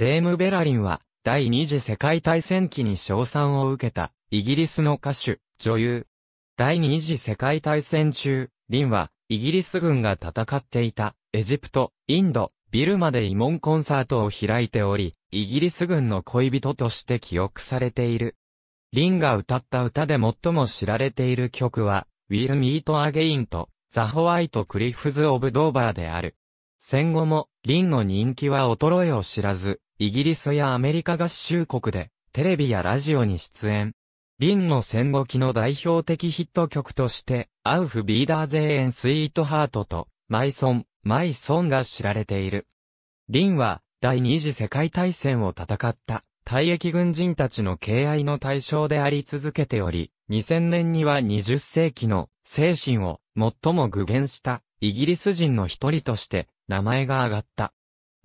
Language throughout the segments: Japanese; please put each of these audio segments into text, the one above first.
デーム・ベラリンは、第二次世界大戦期に賞賛を受けた、イギリスの歌手、女優。第二次世界大戦中、リンは、イギリス軍が戦っていた、エジプト、インド、ビルマで慰問コンサートを開いており、イギリス軍の恋人として記憶されている。リンが歌った歌で最も知られている曲は、Will Meet Again と、ザ・ホワイト・クリフズ・オブ・ドーバーである。戦後も、リンの人気は衰えを知らず、イギリスやアメリカ合衆国で、テレビやラジオに出演。リンの戦後期の代表的ヒット曲として、アウフビーダーゼーエンスイートハートと、マイソン、マイソンが知られている。リンは、第二次世界大戦を戦った、退役軍人たちの敬愛の対象であり続けており、2000年には20世紀の精神を最も具現したイギリス人の一人として名前が挙がった。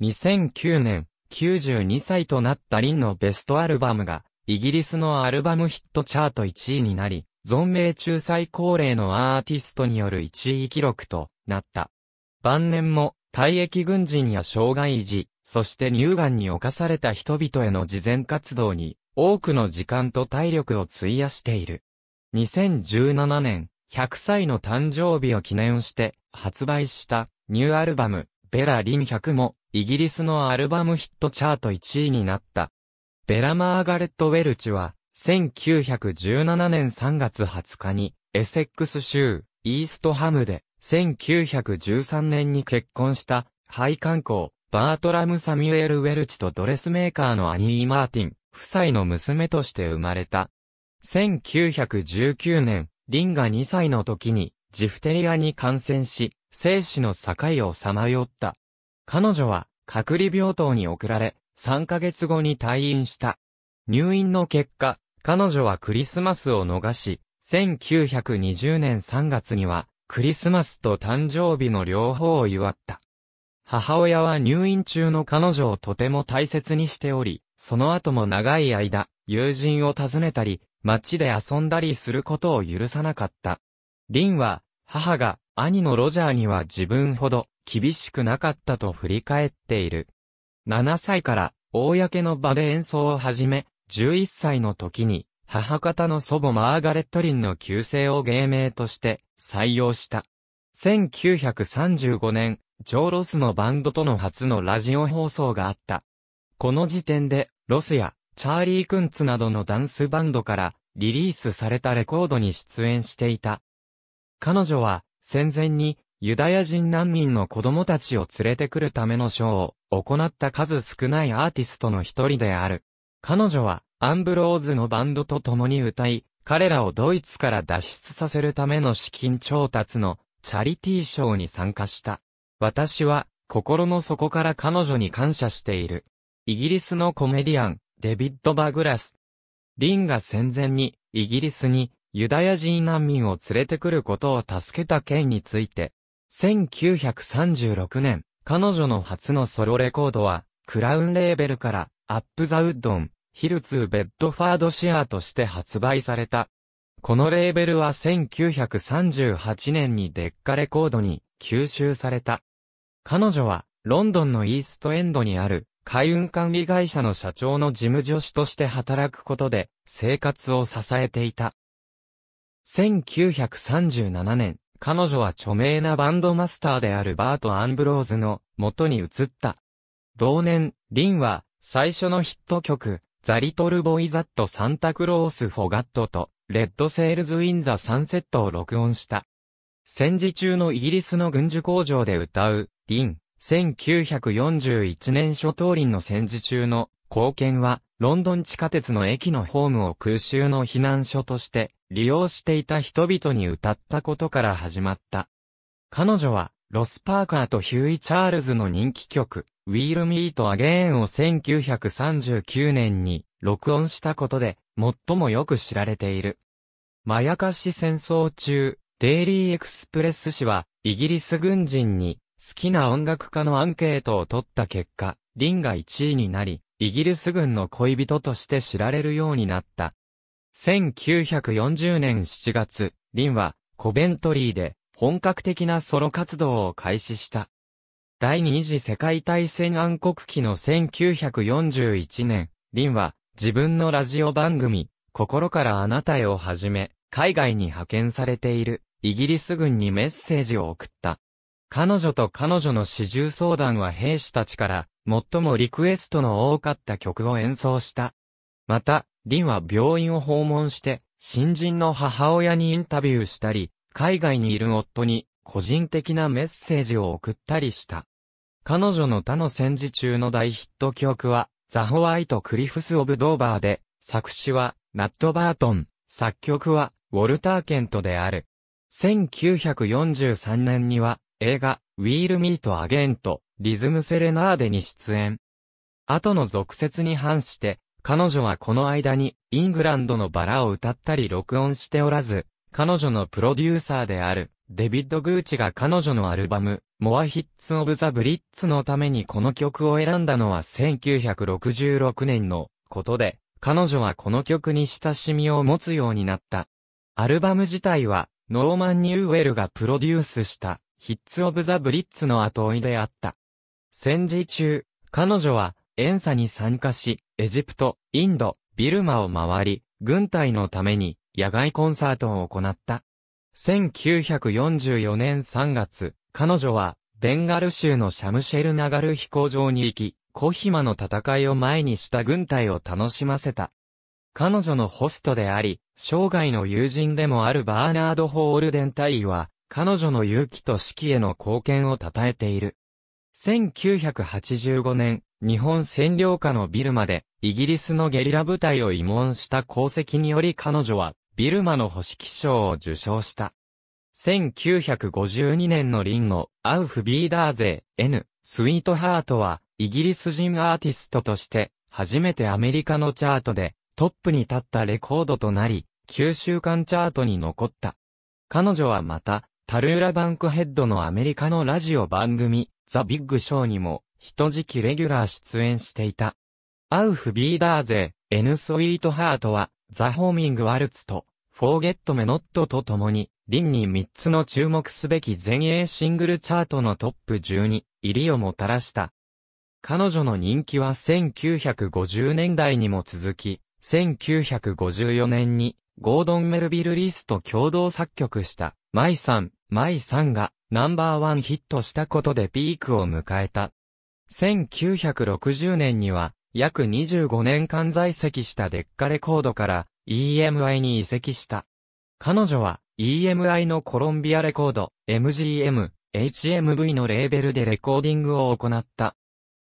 2009年、92歳となったリンのベストアルバムが、イギリスのアルバムヒットチャート1位になり、存命中最高齢のアーティストによる1位記録となった。晩年も、退役軍人や障害児、そして乳がんに侵された人々への慈善活動に、多くの時間と体力を費やしている。2017年、100歳の誕生日を記念して発売したニューアルバム、ベラ・リン100もイギリスのアルバムヒットチャート1位になった。ベラ・マーガレット・ウェルチは、1917年3月20日に、エセックス州、イーストハムで、1913年に結婚した、廃刊工、バートラム・サミュエル・ウェルチとドレスメーカーのアニー・マーティン、夫妻の娘として生まれた。1919年、リンが2歳の時に、ジフテリアに感染し、生死の境をさまよった。彼女は隔離病棟に送られ、3ヶ月後に退院した。入院の結果、彼女はクリスマスを逃し、1920年3月には、クリスマスと誕生日の両方を祝った。母親は入院中の彼女をとても大切にしており、その後も長い間、友人を訪ねたり、街で遊んだりすることを許さなかった。リンは、母が、兄のロジャーには自分ほど、厳しくなかったと振り返っている。7歳から、公の場で演奏を始め、11歳の時に、母方の祖母マーガレット・リンの旧姓を芸名として採用した。1935年、ジョー・ロスのバンドとの初のラジオ放送があった。この時点で、ロスやチャーリー・クンツなどのダンスバンドからリリースされたレコードに出演していた。彼女は、戦前にユダヤ人難民の子供たちを連れてくるためのショーを行った数少ないアーティストの一人である。彼女はアンブローズのバンドと共に歌い、彼らをドイツから脱出させるための資金調達のチャリティーショーに参加した。私は心の底から彼女に感謝している。イギリスのコメディアン、デビッド・バグラス。リンが戦前にイギリスにユダヤ人難民を連れてくることを助けた件について1936年、彼女の初のソロレコードは、クラウンレーベルから、アップザウッドン、ヒルツーベッドファードシアーとして発売された。このレーベルは1938年にデッカレコードに吸収された。彼女は、ロンドンのイーストエンドにある、海運管理会社の社長の事務助手として働くことで、生活を支えていた。1937年、彼女は著名なバンドマスターであるバート・アンブローズの元に移った。同年、リンは最初のヒット曲、ザ・リトル・ボイ・ザット・サンタクロース・フォガットと、レッド・セールズ・イン・ザ・サンセットを録音した。戦時中のイギリスの軍需工場で歌う、リン、1941年初当林の戦時中の貢献は、ロンドン地下鉄の駅のホームを空襲の避難所として利用していた人々に歌ったことから始まった。彼女は、ロス・パーカーとヒューイ・チャールズの人気曲、We'll Meet Again を1939年に録音したことで、最もよく知られている。まやかし戦争中、デイリー・エクスプレス氏は、イギリス軍人に、好きな音楽家のアンケートを取った結果、リンが1位になり、イギリス軍の恋人として知られるようになった。1940年7月、リンはコベントリーで本格的なソロ活動を開始した。第二次世界大戦暗黒期の1941年、リンは自分のラジオ番組、心からあなたへをはじめ、海外に派遣されているイギリス軍にメッセージを送った。彼女と彼女の始終相談は兵士たちから、最もリクエストの多かった曲を演奏した。また、リンは病院を訪問して、新人の母親にインタビューしたり、海外にいる夫に個人的なメッセージを送ったりした。彼女の他の戦時中の大ヒット曲は、ザ・ホワイト・クリフス・オブ・ドーバーで、作詞は、ナット・バートン、作曲は、ウォルター・ケントである。1943年には、映画、ウィ e ル・ミ a ト・アゲンと、リズム・セレナーデに出演。後の続説に反して、彼女はこの間に、イングランドのバラを歌ったり録音しておらず、彼女のプロデューサーである、デビッド・グーチが彼女のアルバム、モア・ヒッツ・オブ・ザ・ブリッツのためにこの曲を選んだのは1966年のことで、彼女はこの曲に親しみを持つようになった。アルバム自体は、ノーマン・ニューウェルがプロデュースしたヒッツ・オブ・ザ・ブリッツの後追いであった。戦時中、彼女は、演サに参加し、エジプト、インド、ビルマを回り、軍隊のために、野外コンサートを行った。1944年3月、彼女は、ベンガル州のシャムシェルナガル飛行場に行き、コヒマの戦いを前にした軍隊を楽しませた。彼女のホストであり、生涯の友人でもあるバーナード・ホールデン隊は、彼女の勇気と指揮への貢献を称えている。1985年、日本占領下のビルマで、イギリスのゲリラ部隊を慰問した功績により彼女は、ビルマの星記賞を受賞した。1952年のリンゴ、アウフ・ビーダーゼ、N、スイートハートは、イギリス人アーティストとして、初めてアメリカのチャートで、トップに立ったレコードとなり、9週間チャートに残った。彼女はまた、タルーラ・バンクヘッドのアメリカのラジオ番組、ザ・ビッグ・ショーにも、人きレギュラー出演していた。アウフ・ビーダーゼ、エヌ・スイート・ハートは、ザ・ホーミング・ワルツと、フォーゲット・メノットと共に、リンに3つの注目すべき前衛シングルチャートのトップ10に入りをもたらした。彼女の人気は1950年代にも続き、1954年にゴードン・メルビル・リスと共同作曲した、マイさん、マイさんが、ナンバーワンヒットしたことでピークを迎えた。1960年には、約25年間在籍したデッカレコードから EMI に移籍した。彼女は EMI のコロンビアレコード、MGM、HMV のレーベルでレコーディングを行った。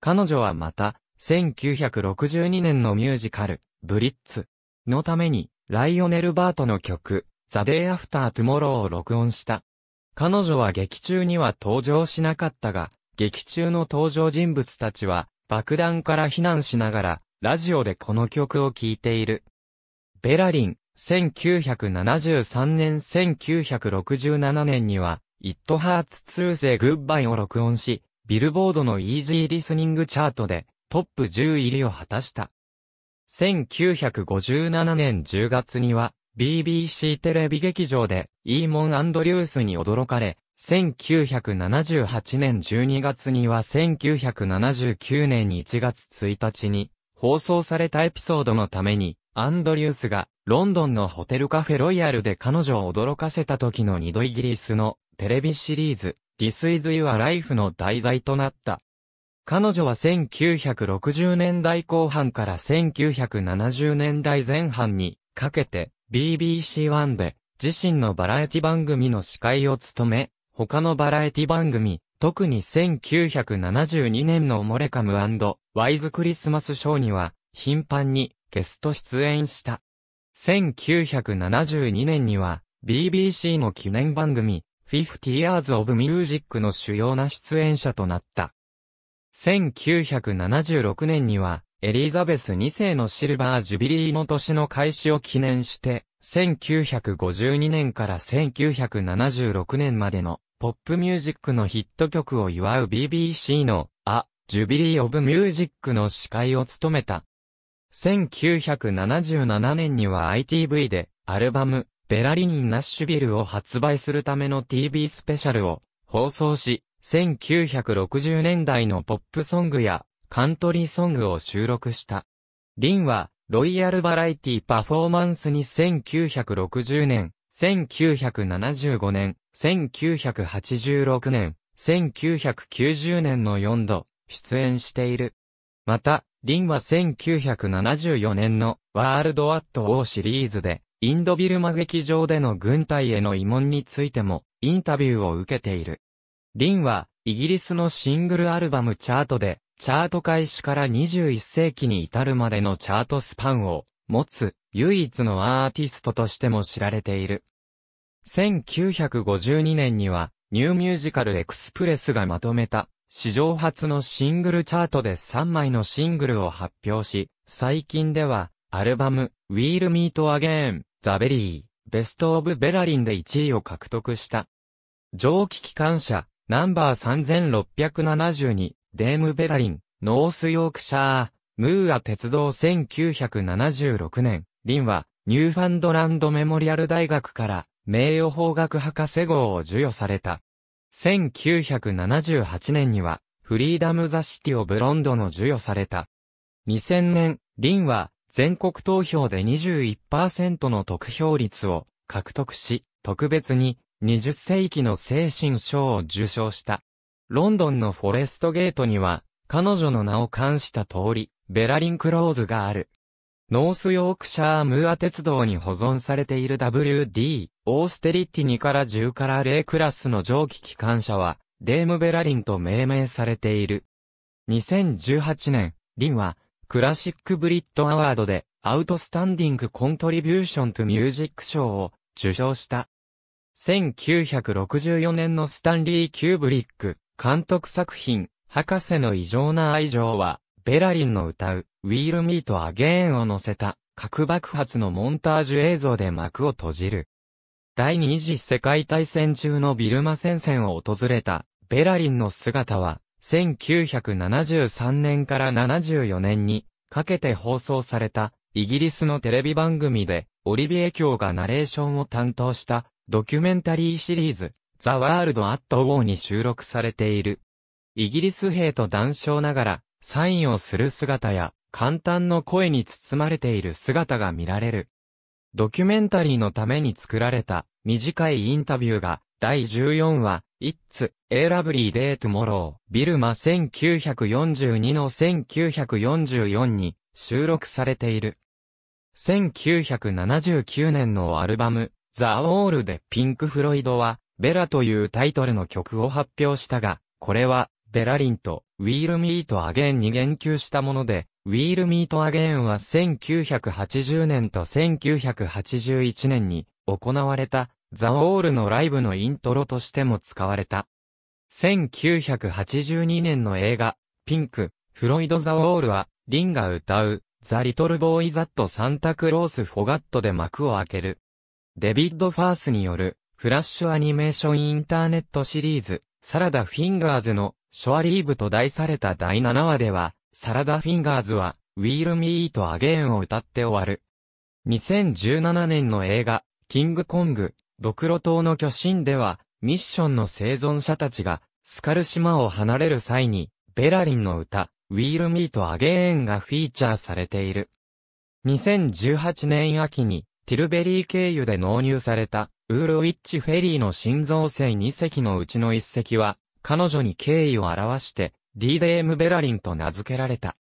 彼女はまた、1962年のミュージカル、ブリッツのためにライオネル・バートの曲、ザ・デイ・アフター・トゥモローを録音した。彼女は劇中には登場しなかったが、劇中の登場人物たちは、爆弾から避難しながら、ラジオでこの曲を聴いている。ベラリン、1973年1967年には、It h a r t s to Say Goodbye を録音し、ビルボードの Easy Listening チャートでトップ10入りを果たした。1957年10月には、BBC テレビ劇場で、イーモン・アンドリュースに驚かれ、1978年12月には1979年1月1日に、放送されたエピソードのために、アンドリュースが、ロンドンのホテルカフェロイヤルで彼女を驚かせた時の二度イギリスのテレビシリーズ、This is Your Life の題材となった。彼女は1960年代後半から1970年代前半にかけて BBC1 で自身のバラエティ番組の司会を務め、他のバラエティ番組、特に1972年のモレカムワイズクリスマスショーには頻繁にゲスト出演した。1972年には BBC の記念番組50 Years of Music の主要な出演者となった。1976年には、エリザベス2世のシルバージュビリーの年の開始を記念して、1952年から1976年までのポップミュージックのヒット曲を祝う BBC のア・ジュビリー・オブ・ミュージックの司会を務めた。1977年には ITV でアルバムベラリニン・ナッシュビルを発売するための TV スペシャルを放送し、1960年代のポップソングやカントリーソングを収録した。リンは、ロイヤルバラエティパフォーマンスに1960年、1975年、1986年、1990年の4度、出演している。また、リンは1974年のワールドアット・オーシリーズで、インドビルマ劇場での軍隊への慰問についても、インタビューを受けている。リンは、イギリスのシングルアルバムチャートで、チャート開始から21世紀に至るまでのチャートスパンを持つ唯一のアーティストとしても知られている。1952年にはニューミュージカルエクスプレスがまとめた史上初のシングルチャートで3枚のシングルを発表し、最近ではアルバム We'll Meet Again, The Berry, Best of Berlin で1位を獲得した。蒸気機関車ナンバー3672、デームベラリン、ノースヨークシャー、ムーア鉄道1976年、リンは、ニューファンドランドメモリアル大学から、名誉法学博士号を授与された。1978年には、フリーダム・ザ・シティ・オブ・ロンドの授与された。2000年、リンは、全国投票で21%の得票率を獲得し、特別に20世紀の精神賞を受賞した。ロンドンのフォレストゲートには、彼女の名を冠した通り、ベラリンクローズがある。ノースヨークシャームーア鉄道に保存されている WD、オーステリティ2から10から0クラスの蒸気機関車は、デームベラリンと命名されている。2018年、リンは、クラシックブリッドアワードで、アウトスタンディングコントリビューショントミュージック賞を受賞した。1964年のスタンリー・キューブリック監督作品、博士の異常な愛情は、ベラリンの歌う、ウィール・ミート・アゲーンを乗せた、核爆発のモンタージュ映像で幕を閉じる。第二次世界大戦中のビルマ戦線を訪れた、ベラリンの姿は、1973年から74年に、かけて放送された、イギリスのテレビ番組で、オリビエ卿がナレーションを担当した、ドキュメンタリーシリーズ、ザ・ワールド・アット・ウォーに収録されている。イギリス兵と談笑ながら、サインをする姿や、簡単の声に包まれている姿が見られる。ドキュメンタリーのために作られた、短いインタビューが、第14話、It's a Lovely Day Tomorrow ビルマ1942の1944に収録されている。1979年のアルバムザ・ウォールでピンク・フロイドは、ベラというタイトルの曲を発表したが、これは、ベラリンと、ウィール・ミート・アゲンに言及したもので、ウィール・ミート・アゲンは1980年と1981年に行われた、ザ・ウォールのライブのイントロとしても使われた。1982年の映画、ピンク、フロイド・ザ・ウォールは、リンが歌う、ザ・リトル・ボーイ・ザット・サンタクロース・フォガットで幕を開ける。デビッド・ファースによる、フラッシュアニメーションインターネットシリーズ、サラダ・フィンガーズの、ショアリーブと題された第7話では、サラダ・フィンガーズは、ウィール・ミー・ e アゲーンを歌って終わる。2017年の映画、キングコング、ドクロ島の巨神では、ミッションの生存者たちが、スカル島を離れる際に、ベラリンの歌、ウィール・ミー・ e アゲーンがフィーチャーされている。2018年秋に、ティルベリー経由で納入された、ウールウィッチフェリーの新造船2隻のうちの1隻は、彼女に敬意を表して、DDM ベラリンと名付けられた。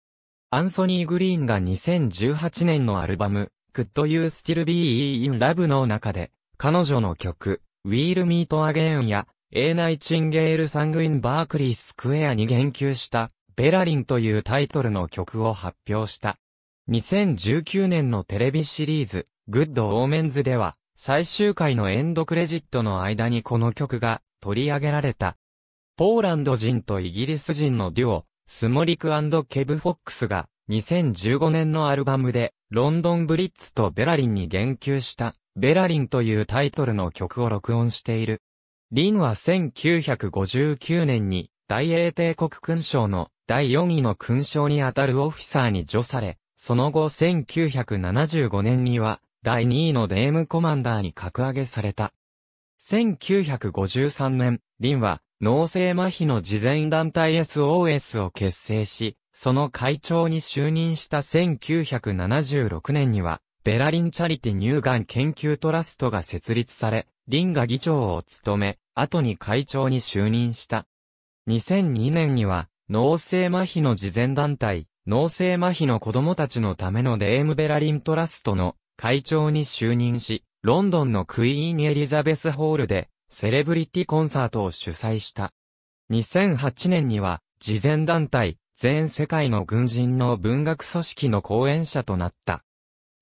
アンソニー・グリーンが2018年のアルバム、Could You Still Be In Love の中で、彼女の曲、We'll Meet Again や、A Nightingale Sang in Berkeley Square に言及した、ベラリンというタイトルの曲を発表した。2019年のテレビシリーズ、グッドオーメンズでは、最終回のエンドクレジットの間にこの曲が取り上げられた。ポーランド人とイギリス人のデュオ、スモリクケブ・フォックスが2015年のアルバムでロンドンブリッツとベラリンに言及したベラリンというタイトルの曲を録音している。リンは1959年に大英帝国勲章の第4位の勲章にあたるオフィサーに除され、その後1975年には第2位のデームコマンダーに格上げされた。1953年、リンは脳性麻痺の事前団体 SOS を結成し、その会長に就任した1976年には、ベラリンチャリティ乳がん研究トラストが設立され、リンが議長を務め、後に会長に就任した。2002年には、脳性麻痺の慈善団体、脳性麻痺の子供たちのためのデームベラリントラストの会長に就任し、ロンドンのクイーンエリザベスホールでセレブリティコンサートを主催した。2008年には、慈善団体、全世界の軍人の文学組織の講演者となった。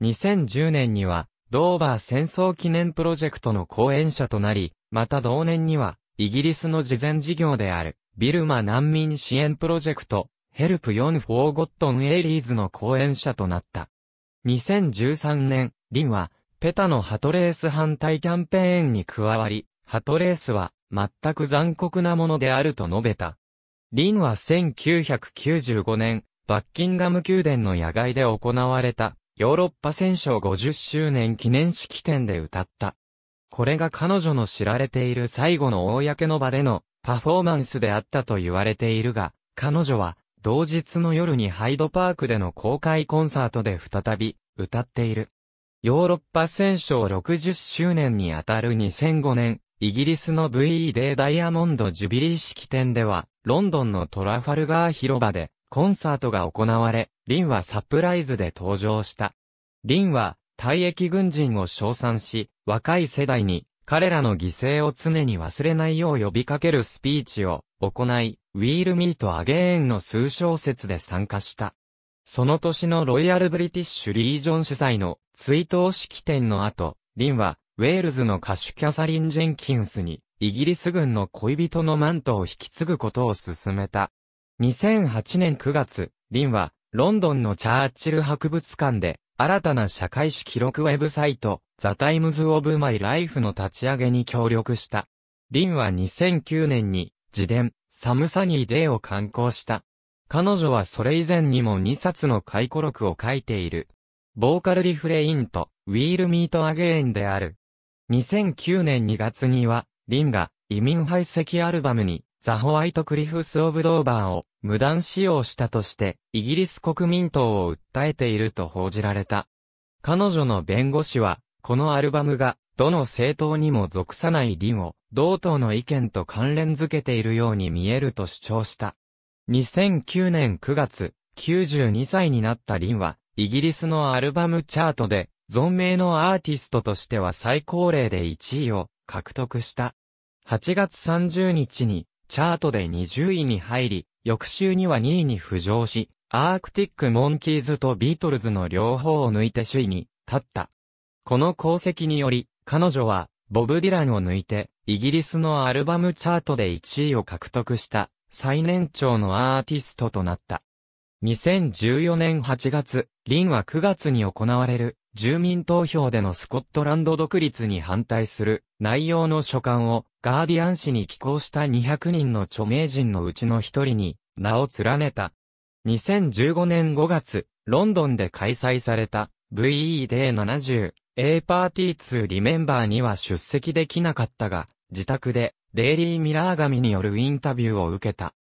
2010年には、ドーバー戦争記念プロジェクトの講演者となり、また同年には、イギリスの慈善事業である、ビルマ難民支援プロジェクト、ヘルプ4ン・フォー・ゴットン・エイリーズの講演者となった。2013年、リンは、ペタのハトレース反対キャンペーンに加わり、ハトレースは、全く残酷なものであると述べた。リンは1995年、バッキンガム宮殿の野外で行われた、ヨーロッパ戦勝50周年記念式典で歌った。これが彼女の知られている最後の公の場でのパフォーマンスであったと言われているが、彼女は同日の夜にハイドパークでの公開コンサートで再び歌っている。ヨーロッパ戦勝60周年にあたる2005年、イギリスの VE デーダイヤモンドジュビリー式典では、ロンドンのトラファルガー広場でコンサートが行われ、リンはサプライズで登場した。リンは、退役軍人を称賛し、若い世代に彼らの犠牲を常に忘れないよう呼びかけるスピーチを行い、ウィール・ミート・アゲーンの数小節で参加した。その年のロイヤルブリティッシュリージョン主催の追悼式典の後、リンは、ウェールズの歌手キャサリン・ジェンキンスに、イギリス軍の恋人のマントを引き継ぐことを進めた。2008年9月、リンは、ロンドンのチャーチル博物館で、新たな社会史記録ウェブサイト、ザ・タイムズ・オブ・マイ・ライフの立ち上げに協力した。リンは2009年に、自伝、寒さにデーを刊行した。彼女はそれ以前にも2冊の回顧録を書いている。ボーカルリフレインと、ウィールミートアゲインである。2009年2月には、リンが、移民排斥アルバムに、ザ・ホワイト・クリフス・オブ・ドーバーを無断使用したとして、イギリス国民党を訴えていると報じられた。彼女の弁護士は、このアルバムが、どの政党にも属さないリンを、同等の意見と関連づけているように見えると主張した。2009年9月、92歳になったリンは、イギリスのアルバムチャートで、存命のアーティストとしては最高齢で1位を獲得した。8月30日に、チャートで20位に入り、翌週には2位に浮上し、アークティック・モンキーズとビートルズの両方を抜いて首位に立った。この功績により、彼女はボブ・ディランを抜いて、イギリスのアルバムチャートで1位を獲得した最年長のアーティストとなった。2014年8月、リンは9月に行われる住民投票でのスコットランド独立に反対する内容の書簡をガーディアン紙に寄稿した200人の著名人のうちの一人に名を連ねた。2015年5月、ロンドンで開催された VE Day 70 A パーティー2リメンバーには出席できなかったが、自宅でデイリーミラー紙によるインタビューを受けた。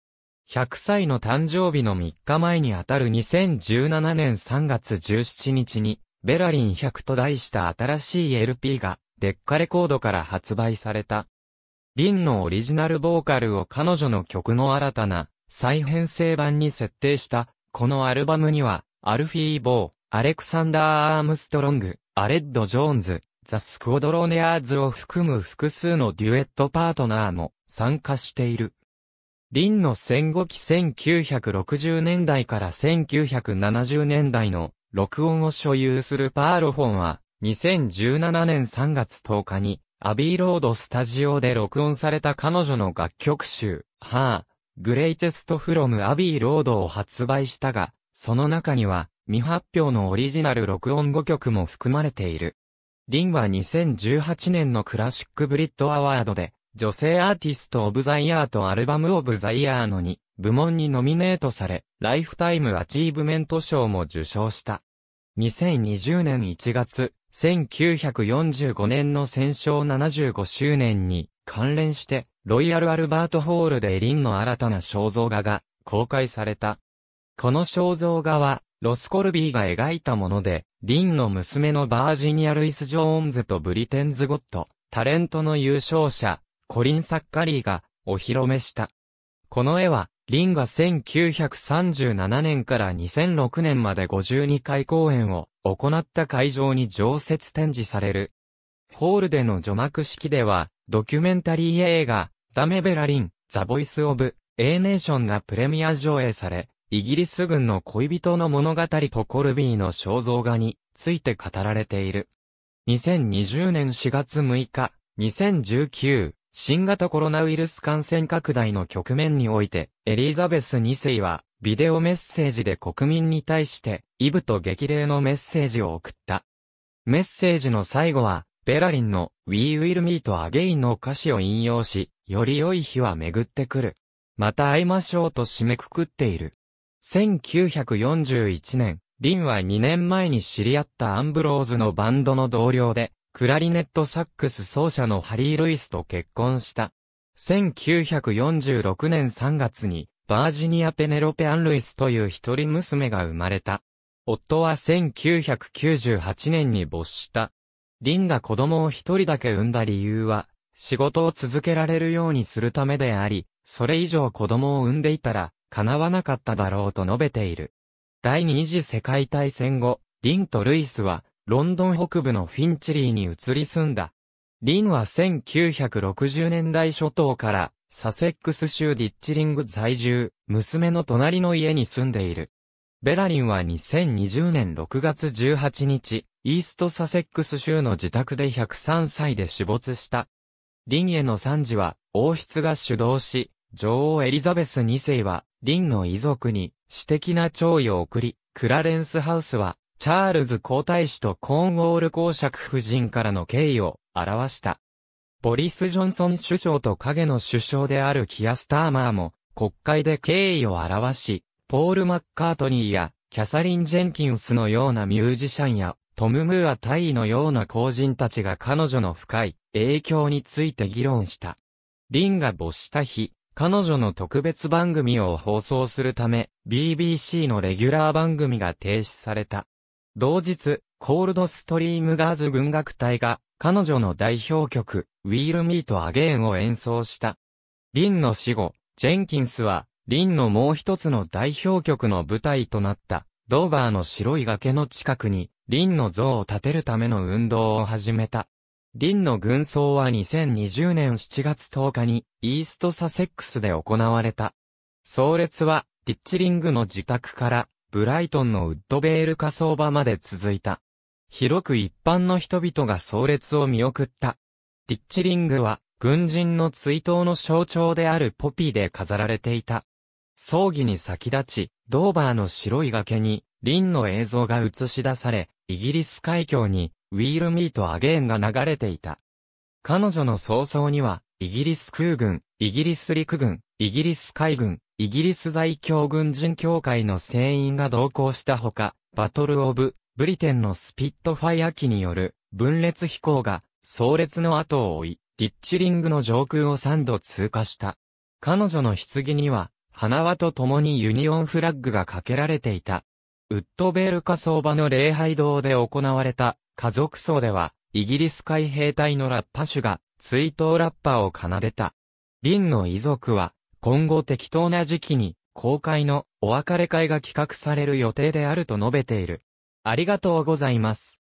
100歳の誕生日の3日前にあたる2017年3月17日に、ベラリン100と題した新しい LP が、デッカレコードから発売された。リンのオリジナルボーカルを彼女の曲の新たな再編成版に設定した、このアルバムには、アルフィー・ボー、アレクサンダー・アームストロング、アレッド・ジョーンズ、ザ・スクオドロネアーズを含む複数のデュエットパートナーも参加している。リンの戦後期1960年代から1970年代の録音を所有するパーロフォンは、2017年3月10日に、アビーロードスタジオで録音された彼女の楽曲集、ハー、グレイテストフロムアビーロードを発売したが、その中には、未発表のオリジナル録音5曲も含まれている。リンは2018年のクラシックブリッドアワードで、女性アーティストオブザイヤーとアルバムオブザイヤーの2部門にノミネートされ、ライフタイムアチーブメント賞も受賞した。2020年1月、1945年の戦勝75周年に関連して、ロイヤル・アルバート・ホールでリンの新たな肖像画が公開された。この肖像画は、ロスコルビーが描いたもので、リンの娘のバージニア・ルイス・ジョーンズとブリテンズ・ゴット、タレントの優勝者、コリン・サッカリーがお披露目した。この絵は、リンが1937年から2006年まで52回公演を行った会場に常設展示される。ホールでの除幕式では、ドキュメンタリー映画、ダメベラリン、ザ・ボイス・オブ、エーネーションがプレミア上映され、イギリス軍の恋人の物語とコルビーの肖像画について語られている。2020年4月6日、2019、新型コロナウイルス感染拡大の局面において、エリザベス2世は、ビデオメッセージで国民に対して、イブと激励のメッセージを送った。メッセージの最後は、ベラリンの We Will Meet Again の歌詞を引用し、より良い日は巡ってくる。また会いましょうと締めくくっている。1941年、リンは2年前に知り合ったアンブローズのバンドの同僚で、クラリネットサックス奏者のハリー・ルイスと結婚した。1946年3月に、バージニア・ペネロペ・アン・ルイスという一人娘が生まれた。夫は1998年に没した。リンが子供を一人だけ産んだ理由は、仕事を続けられるようにするためであり、それ以上子供を産んでいたら、叶わなかっただろうと述べている。第二次世界大戦後、リンとルイスは、ロンドン北部のフィンチリーに移り住んだ。リンは1960年代初頭から、サセックス州ディッチリング在住、娘の隣の家に住んでいる。ベラリンは2020年6月18日、イーストサセックス州の自宅で103歳で死没した。リンへの惨事は、王室が主導し、女王エリザベス2世は、リンの遺族に、私的な弔意を送り、クラレンスハウスは、チャールズ皇太子とコーンウォール公爵夫人からの敬意を表した。ボリス・ジョンソン首相と影の首相であるキア・スターマーも国会で敬意を表し、ポール・マッカートニーやキャサリン・ジェンキンスのようなミュージシャンやトム・ムーア・タイのような公人たちが彼女の深い影響について議論した。リンが没した日、彼女の特別番組を放送するため、BBC のレギュラー番組が停止された。同日、コールドストリームガーズ軍楽隊が、彼女の代表曲、We'll Meet Again を演奏した。リンの死後、ジェンキンスは、リンのもう一つの代表曲の舞台となった、ドーバーの白い崖の近くに、リンの像を建てるための運動を始めた。リンの軍曹は2020年7月10日にイーストサセックスで行われた。葬列はディッチリングの自宅からブライトンのウッドベール火葬場まで続いた。広く一般の人々が葬列を見送った。ディッチリングは軍人の追悼の象徴であるポピーで飾られていた。葬儀に先立ち、ドーバーの白い崖に、リンの映像が映し出され、イギリス海峡に Will Meet Again が流れていた。彼女の早々には、イギリス空軍、イギリス陸軍、イギリス海軍、イギリス在京軍人協会の船員が同行したほか、バトルオブ、ブリテンのスピットファイア機による分裂飛行が、葬列の後を追い、ディッチリングの上空を3度通過した。彼女の棺には、花輪と共にユニオンフラッグがかけられていた。ウッドベール火葬場の礼拝堂で行われた家族葬では、イギリス海兵隊のラッパ手が、追悼ラッパを奏でた。ンの遺族は、今後適当な時期に、公開のお別れ会が企画される予定であると述べている。ありがとうございます。